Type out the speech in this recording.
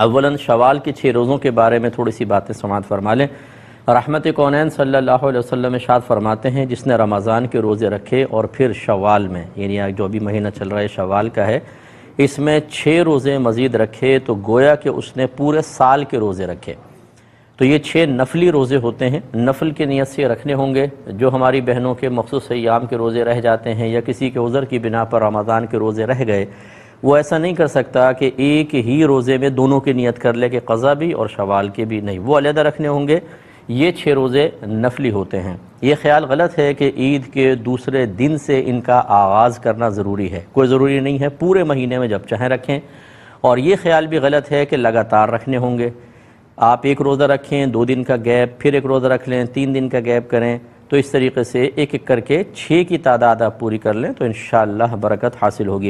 अवला शवाल के छः रोज़ों के बारे में थोड़ी सी बातें समात फरमा लें रहमत कौन सल्ला वसम शाद फरमाते हैं जिसने रमज़ान के रोज़े रखे और फिर शवाल में यानी जो अभी महीना चल रहा है शवाल का है इसमें छः रोज़े मज़ीद रखे तो गोया कि उसने पूरे साल के रोज़े रखे तो ये छः नफली रोज़े होते हैं नफल की नीयत से रखने होंगे जो हमारी बहनों के मखसूस याम के रोज़े रह जाते हैं या किसी के उज़र की बिना पर रमज़ान के रोज़े रह गए वो ऐसा नहीं कर सकता कि एक ही रोज़े में दोनों की नियत कर ले कि कज़ा भी और शवाल के भी नहीं वो अलहदा रखने होंगे ये छः रोज़े नफली होते हैं ये ख्याल गलत है कि ईद के दूसरे दिन से इनका आगाज़ करना ज़रूरी है कोई ज़रूरी नहीं है पूरे महीने में जब चाहें रखें और ये ख्याल भी गलत है कि लगातार रखने होंगे आप एक रोज़ा रखें दो दिन का गैप फिर एक रोज़ा रख लें तीन दिन का गैप करें तो इस तरीके से एक एक करके छः की तादाद आप पूरी कर लें तो इन बरकत हासिल होगी